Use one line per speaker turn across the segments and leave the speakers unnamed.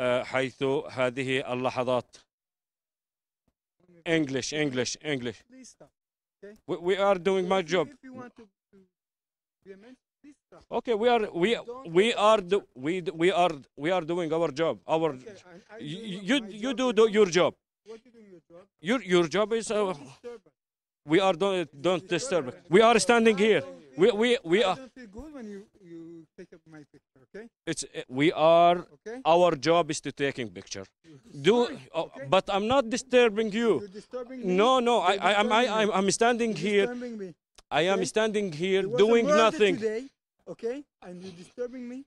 حيث هذه اللحظات English English English we, we are doing my job okay we are we we are do, we we are we are doing our job our you you do, do your job your your job is uh, we are don't don't disturb we are standing here we we we are it's eh, we are. Okay. Our job is to taking picture. Do, uh, okay. but I'm not disturbing you. You're disturbing me. No, no, You're I, I, am I, I'm, I'm standing You're here. Me. I am okay. standing here doing nothing. Today, okay, and you're disturbing me.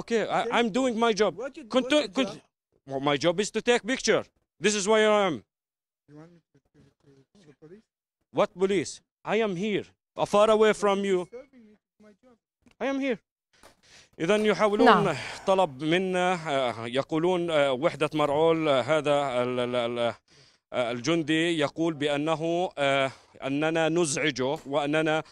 Okay, I, am doing my job. What you, Contu job? Well, my job is to take picture. This is why I am. You want me to, to, to police? What police? I am here, far away from you. I am here. إذا يحاولون نعم. طلب منا آه، يقولون آه، وحدة مرعول آه، هذا الجندي يقول بأنه أننا نزعجه وأننا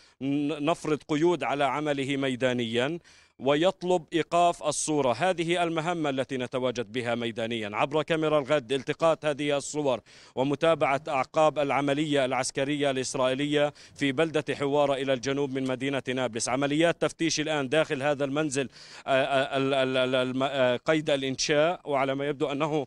نفرض قيود على عمله ميدانيا ويطلب إيقاف الصورة هذه المهمة التي نتواجد بها ميدانيا عبر كاميرا الغد التقاط هذه الصور ومتابعة أعقاب العملية العسكرية الإسرائيلية في بلدة حوارة إلى الجنوب من مدينة نابلس عمليات تفتيش الآن داخل هذا المنزل آه، آه، آه، قيد الإنشاء وعلى ما يبدو أنه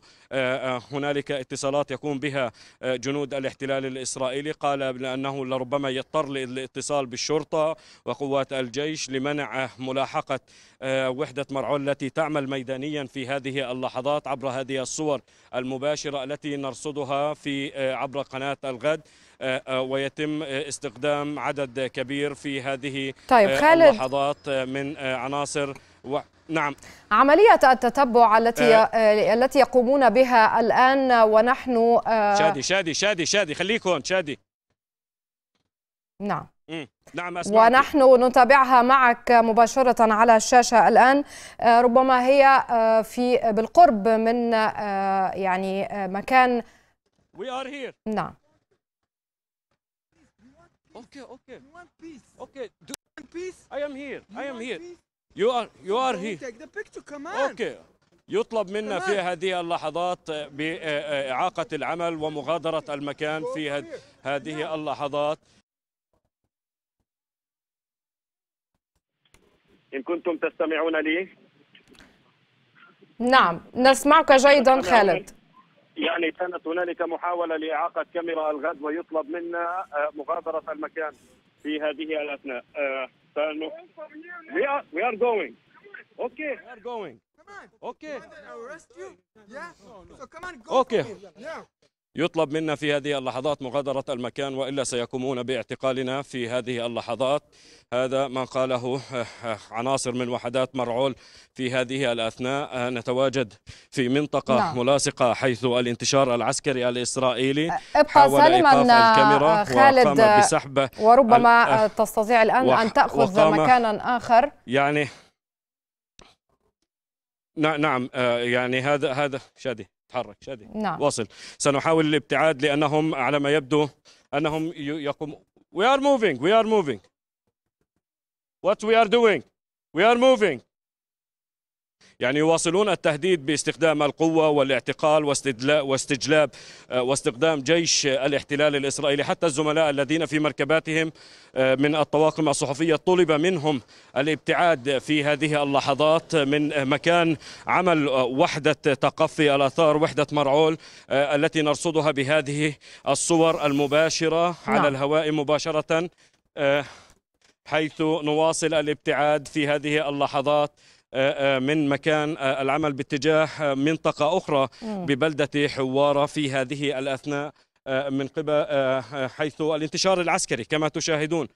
هنالك اتصالات يقوم بها جنود الاحتلال الإسرائيلي قال بأنه لربما يضطر للاتصال بالشرطة وقوات الجيش لمنع ملاحقة آه، وحدة مرعول التي تعمل ميدانيا في هذه اللحظات عبر هذه الصور المباشرة التي نرصدها في آه، عبر قناة الغد آه، ويتم استخدام عدد كبير في هذه طيب خالد. اللحظات من عناصر و... نعم عملية التتبع التي آه التي يقومون بها الآن ونحن آه شادي شادي شادي شادي خليك هون شادي نعم نعم أسمعك. ونحن نتابعها معك مباشرة على الشاشة الآن آه، ربما هي آه، في بالقرب من آه، يعني مكان We are here. نعم Okay, okay. One piece. Okay. Do want peace? I am here. You I am here. You are you are here. Take the picture. Come on. Okay. يطلب منا في هذه اللحظات بإعاقة العمل ومغادرة المكان في هذه اللحظات إن كنتم تستمعون لي نعم نسمعك جيدا خالد يعني كانت هنالك محاولة لإعاقة كاميرا الغد ويطلب منا آه، مغادرة المكان في هذه الأثناء آه، we are, we are going okay we are going Okay. Arrest you? Yeah. So come on, go. Okay. Yeah. يطلب منا في هذه اللحظات مغادرة المكان وإلا سيقومون باعتقالنا في هذه اللحظات هذا ما قاله آه، عناصر من وحدات مرعول في هذه الأثناء آه، نتواجد في منطقة نعم. ملاصقة حيث الانتشار العسكري الإسرائيلي ابحث سالما خالد آه، بسحب وربما تستطيع الآن أن تأخذ مكانا آخر يعني نعم يعني هذا هذا شادي تحرك شادي نعم واصل سنحاول الابتعاد لأنهم على ما يبدو أنهم يقوم وي ار موفينج وي ار موفينج وات وي ار دوينج وي ار موفينج يعني يواصلون التهديد باستخدام القوة والاعتقال واستجلاب آه، واستقدام جيش الاحتلال الإسرائيلي حتى الزملاء الذين في مركباتهم آه، من الطواقم الصحفية طلب منهم الابتعاد في هذه اللحظات من مكان عمل وحدة تقفي الأثار وحدة مرعول آه، التي نرصدها بهذه الصور المباشرة على نعم. الهواء مباشرة حيث نواصل الابتعاد في هذه اللحظات آه، آه، من مكان آه، العمل باتجاه منطقة أخرى ببلدة حوارة في هذه الأثناء من قبل حيث الانتشار العسكري كما تشاهدون